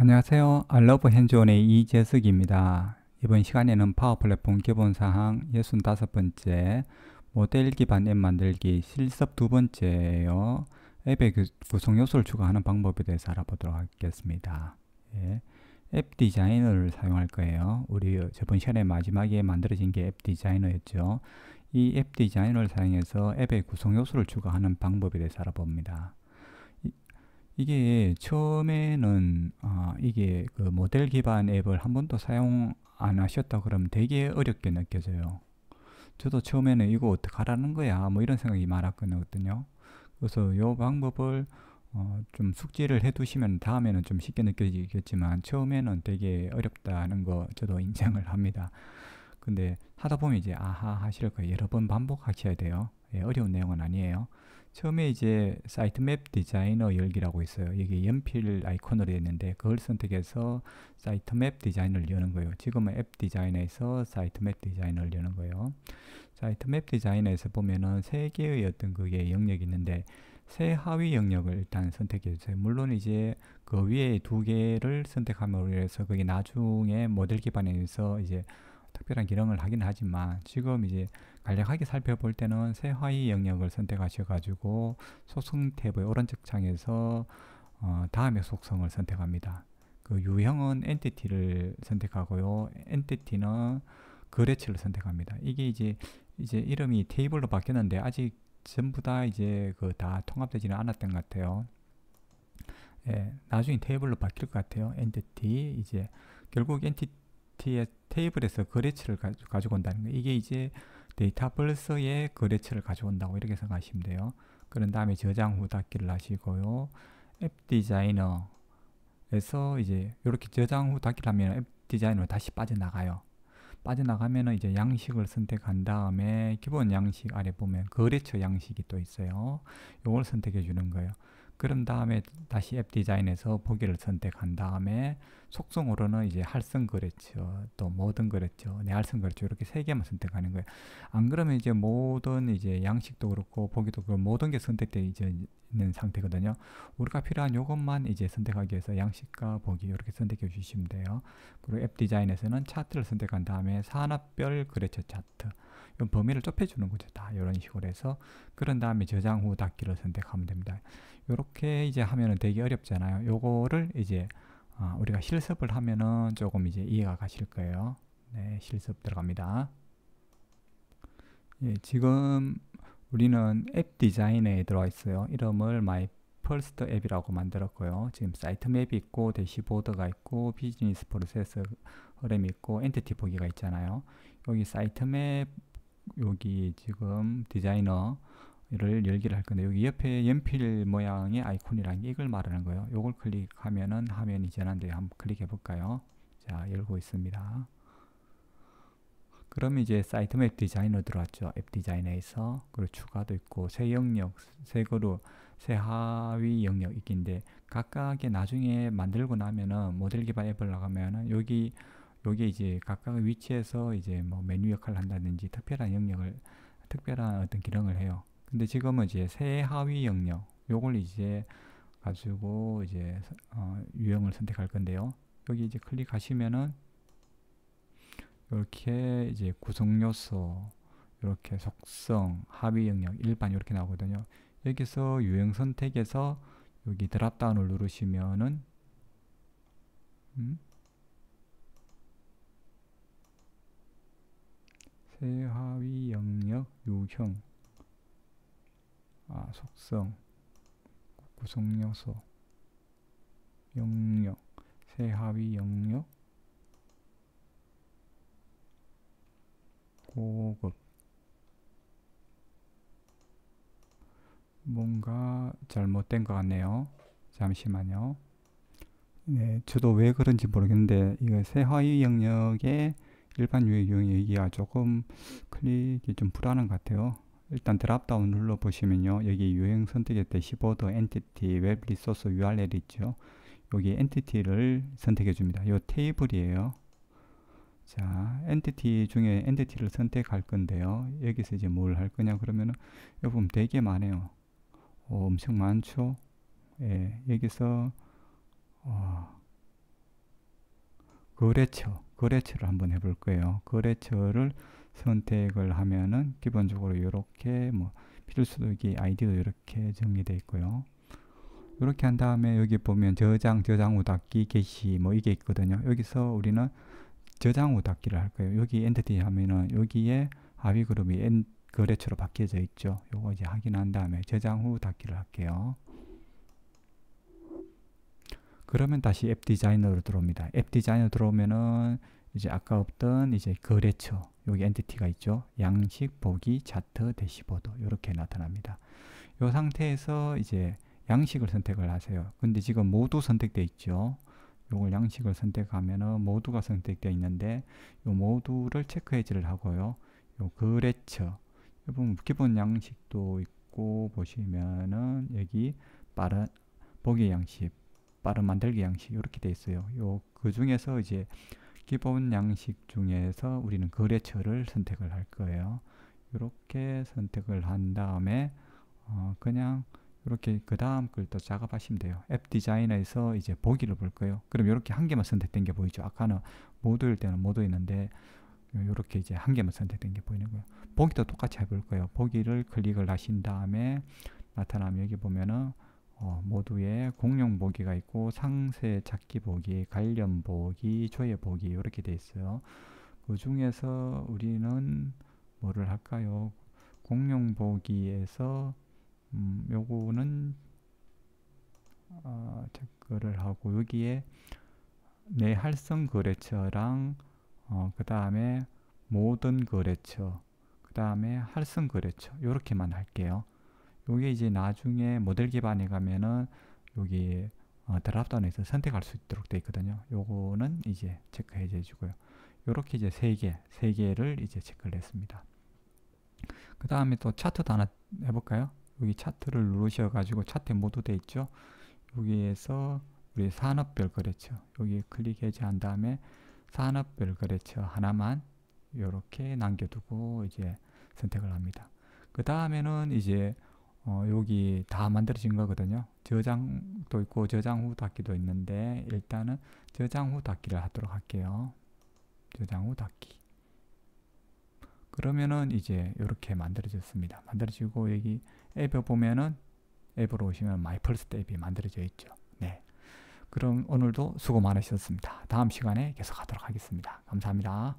안녕하세요. 알러브 핸즈온의 이재석입니다. 이번 시간에는 파워 플랫폼 기본 사항 65번째 모델 기반 앱 만들기 실습 두번째요 앱의 구성 요소를 추가하는 방법에 대해서 알아보도록 하겠습니다. 예. 앱 디자이너를 사용할 거예요. 우리 저번 시간에 마지막에 만들어진 게 앱 디자이너였죠. 이 앱 디자이너를 사용해서 앱의 구성 요소를 추가하는 방법에 대해서 알아봅니다. 이게 처음에는 아, 이게 그 모델 기반 앱을 한 번도 사용 안 하셨다 그러면 되게 어렵게 느껴져요. 저도 처음에는 이거 어떡하라는 거야 뭐 이런 생각이 많았거든요. 그래서 요 방법을 어, 좀 숙지를 해 두시면 다음에는 좀 쉽게 느껴지겠지만 처음에는 되게 어렵다는 거 저도 인정을 합니다. 근데 하다 보면 이제 아하 하실 거예요. 여러 번 반복하셔야 돼요. 예, 어려운 내용은 아니에요. 처음에 이제 사이트맵 디자이너 열기라고 있어요. 여기 연필 아이콘으로 되는데 그걸 선택해서 사이트맵 디자인을 여는 거예요. 지금은 앱디자이에서 사이트맵 디자인을 여는 거예요. 사이트맵 디자이너에서 보면은 세 개의 어떤 그게 영역이 있는데 세 하위 영역을 일단 선택해 주세요. 물론 이제 그 위에 두 개를 선택함으로 해서 그게 나중에 모델 기반에서 이제 특별한 기능을 하긴 하지만 지금 이제 간략하게 살펴볼 때는 새화위 영역을 선택하셔가지고 소승 탭의 오른쪽 창에서 어, 다음의 속성을 선택합니다. 그 유형은 엔티티를 선택하고요. 엔티티는 거래처를 선택합니다. 이게 이제 이제 이름이 테이블로 바뀌었는데 아직 전부 다 이제 그 다 통합되지는 않았던 것 같아요. 예, 나중에 테이블로 바뀔 것 같아요. 엔티티 이제 결국 엔티 TS, 테이블에서 거래처를 가, 가지고 온다는 거 이게 이제 데이터 플러스의 거래처를 가져온다고 이렇게 생각하시면 돼요. 그런 다음에 저장 후 닫기를 하시고요. 앱 디자이너에서 이제 이렇게 저장 후 닫기를 하면 앱 디자이너로 다시 빠져나가요. 빠져나가면 이제 양식을 선택한 다음에 기본 양식 아래 보면 거래처 양식이 또 있어요. 요걸 선택해 주는 거예요. 그런 다음에 다시 앱 디자인에서 보기를 선택한 다음에 속성으로는 이제 할성 그랬죠. 또 모든 그랬죠. 내할성 그랬죠. 이렇게 세 개만 선택하는 거예요. 안 그러면 이제 모든 이제 양식도 그렇고 보기도 그렇고 모든 게 선택되어 있는 상태거든요. 우리가 필요한 요것만 이제 선택하기 위해서 양식과 보기 이렇게 선택해 주시면 돼요. 그리고 앱 디자인에서는 차트를 선택한 다음에 산업별 그랬죠. 차트 범위를 좁혀주는 거죠. 다 이런 식으로 해서 그런 다음에 저장 후 닫기를 선택하면 됩니다. 이렇게 이제 하면은 되게 어렵잖아요. 요거를 이제 어, 우리가 실습을 하면은 조금 이제 이해가 가실 거예요. 네, 실습 들어갑니다. 예, 지금 우리는 앱 디자인에 들어와 있어요. 이름을 마이 퍼스트 앱이라고 만들었고요. 지금 사이트 맵이 있고 대시보드가 있고 비즈니스 프로세스 흐름이 있고 엔티티 보기가 있잖아요. 여기 사이트 맵 여기 지금 디자이너를 열기를 할 건데 여기 옆에 연필 모양의 아이콘이라는 게 이걸 말하는 거예요. 요걸 클릭하면은 화면이 전환돼요. 한번 클릭해 볼까요? 자, 열고 있습니다. 그럼 이제 사이트맵 디자이너 들어왔죠. 앱 디자이너에서 그리고 추가도 있고 새 영역, 새 그룹, 새 하위 영역 있긴데 각각의 나중에 만들고 나면은 모델 개발 앱을 나가면은 여기 요게 이제 각각의 위치에서 이제 뭐 메뉴 역할을 한다든지 특별한 영역을 특별한 어떤 기능을 해요. 근데 지금은 이제 새 하위 영역 요걸 이제 가지고 이제 어, 유형을 선택할 건데요. 여기 이제 클릭하시면은 이렇게 이제 구성 요소 이렇게 속성, 하위 영역, 일반 이렇게 나오거든요. 여기서 유형 선택에서 여기 드랍다운을 누르시면은 음? 세하위 영역 유형 아 속성 구성 요소 영역 세하위 영역 고급 뭔가 잘못된 것 같네요 잠시만요 네 저도 왜 그런지 모르겠는데 이거 세하위 영역에 일반 유의 유형 얘기가 조금 클릭이 좀 불안한 것 같아요. 일단 드랍다운 눌러 보시면요. 여기 유형 선택할 때 15도 엔티티 웹 리소스 URL 있죠. 여기 엔티티를 선택해 줍니다. 요 테이블이에요. 자, 엔티티 중에 엔티티를 선택할 건데요. 여기서 이제 뭘 할 거냐 그러면은 여기 보면 되게 많아요. 어, 엄청 많죠. 예, 여기서 어, 거래처, 거래처를 한번 해볼 거예요. 거래처를 선택을 하면은 기본적으로 이렇게 뭐 필수도기 아이디도 이렇게 정리되어 있고요. 이렇게 한 다음에 여기 보면 저장, 저장 후 닫기, 게시 뭐 이게 있거든요. 여기서 우리는 저장 후 닫기를 할 거예요. 여기 엔티티 하면은 여기에 아비 그룹이 엔, 거래처로 바뀌어져 있죠. 요거 이제 확인한 다음에 저장 후 닫기를 할게요. 그러면 다시 앱 디자이너로 들어옵니다. 앱 디자이너 들어오면은 이제 아까 없던 이제 거래처 여기 엔티티가 있죠. 양식, 보기, 차트, 대시보드 이렇게 나타납니다. 이 상태에서 이제 양식을 선택을 하세요. 근데 지금 모두 선택되어 있죠. 요걸 양식을 선택하면은 모두가 선택되어 있는데 요 모두를 체크 해지를 하고요. 요 거래처 여러분 기본 양식도 있고 보시면은 여기 빠른 보기 양식 빠른 만들기 양식 이렇게 돼 있어요. 요 그 중에서 이제 기본 양식 중에서 우리는 거래처를 선택을 할 거예요. 이렇게 선택을 한 다음에 어 그냥 이렇게 그 다음 글도 작업하시면 돼요. 앱 디자이너에서 이제 보기를 볼 거예요. 그럼 이렇게 한 개만 선택된 게 보이죠. 아까는 모두일 때는 모두 있는데 이렇게 이제 한 개만 선택된 게 보이는 거예요. 보기도 똑같이 해 볼 거예요. 보기를 클릭을 하신 다음에 나타나면 여기 보면은 어, 모두에 공룡 보기가 있고 상세 찾기 보기, 관련 보기, 조회 보기 이렇게 돼 있어요. 그 중에서 우리는 뭐를 할까요? 공룡 보기에서 음, 요거는 어, 체크를 하고 여기에 내 할성 거래처랑 어, 그 다음에 모든 거래처 그 다음에 할성 거래처 이렇게만 할게요. 요게 이제 나중에 모델 기반에 가면은 여기 어, 드랍 다운에서 선택할 수 있도록 되어 있거든요. 요거는 이제 체크해 주고요. 요렇게 이제 세 개, 3개, 세 개를 이제 체크를 했습니다. 그 다음에 또 차트도 하나 해볼까요? 여기 차트를 누르셔가지고 차트에 모두 되어 있죠. 여기에서 우리 산업별 거래처 여기 클릭해 제한 다음에 산업별 거래처 하나만 요렇게 남겨두고 이제 선택을 합니다. 그 다음에는 이제 어, 여기 다 만들어진 거거든요. 저장도 있고 저장 후 닫기도 있는데 일단은 저장 후 닫기를 하도록 할게요. 저장 후 닫기. 그러면은 이제 이렇게 만들어졌습니다. 만들어지고 여기 앱에 보면은 앱으로 오시면 마이 퍼스트 앱이 만들어져 있죠. 네. 그럼 오늘도 수고 많으셨습니다. 다음 시간에 계속하도록 하겠습니다. 감사합니다.